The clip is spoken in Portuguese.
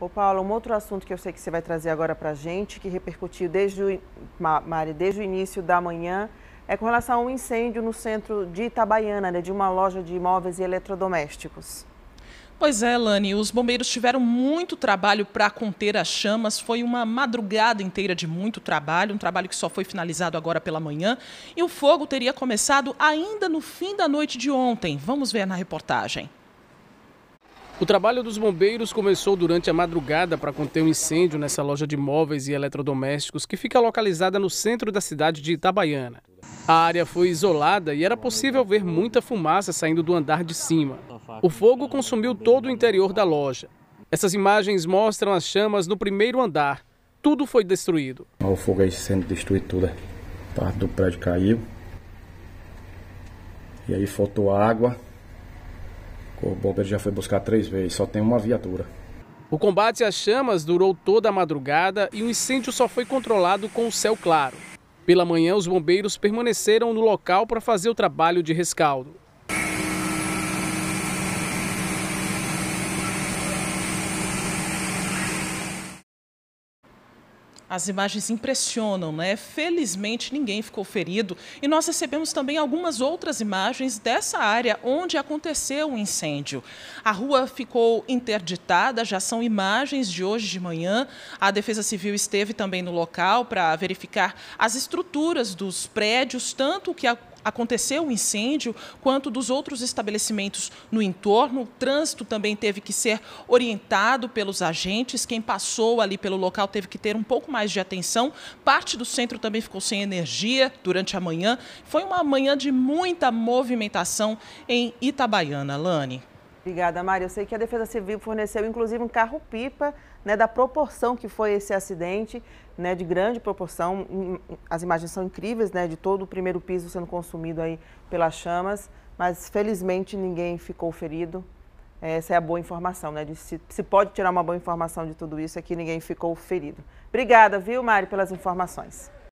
Ô Paulo, um outro assunto que eu sei que você vai trazer agora para a gente, que repercutiu desde o, Mari, desde o início da manhã, é com relação a um incêndio no centro de Itabaiana, né, de uma loja de imóveis e eletrodomésticos. Pois é, Lani, os bombeiros tiveram muito trabalho para conter as chamas. Foi uma madrugada inteira de muito trabalho, um trabalho que só foi finalizado agora pela manhã. E o fogo teria começado ainda no fim da noite de ontem. Vamos ver na reportagem. O trabalho dos bombeiros começou durante a madrugada para conter um incêndio nessa loja de móveis e eletrodomésticos que fica localizada no centro da cidade de Itabaiana. A área foi isolada e era possível ver muita fumaça saindo do andar de cima. O fogo consumiu todo o interior da loja. Essas imagens mostram as chamas no primeiro andar. Tudo foi destruído. O fogo aí sendo destruído toda. Parte do prédio caiu. E aí faltou água. O bombeiro já foi buscar três vezes, só tem uma viatura. O combate às chamas durou toda a madrugada e o incêndio só foi controlado com o céu claro. Pela manhã, os bombeiros permaneceram no local para fazer o trabalho de rescaldo. As imagens impressionam, né? Felizmente ninguém ficou ferido e nós recebemos também algumas outras imagens dessa área onde aconteceu o incêndio. A rua ficou interditada, já são imagens de hoje de manhã. A Defesa Civil esteve também no local para verificar as estruturas dos prédios, tanto o que aconteceu o incêndio, quanto dos outros estabelecimentos no entorno. O trânsito também teve que ser orientado pelos agentes. Quem passou ali pelo local teve que ter um pouco mais de atenção. Parte do centro também ficou sem energia durante a manhã. Foi uma manhã de muita movimentação em Itabaiana, Lani. Obrigada, Mari. Eu sei que a Defesa Civil forneceu, inclusive, um carro-pipa né, da proporção que foi esse acidente, né, de grande proporção. Hum, hum, as imagens são incríveis, né, de todo o primeiro piso sendo consumido aí pelas chamas, mas felizmente ninguém ficou ferido. Essa é a boa informação, né? se, se pode tirar uma boa informação de tudo isso, é que ninguém ficou ferido. Obrigada, viu, Mari, pelas informações.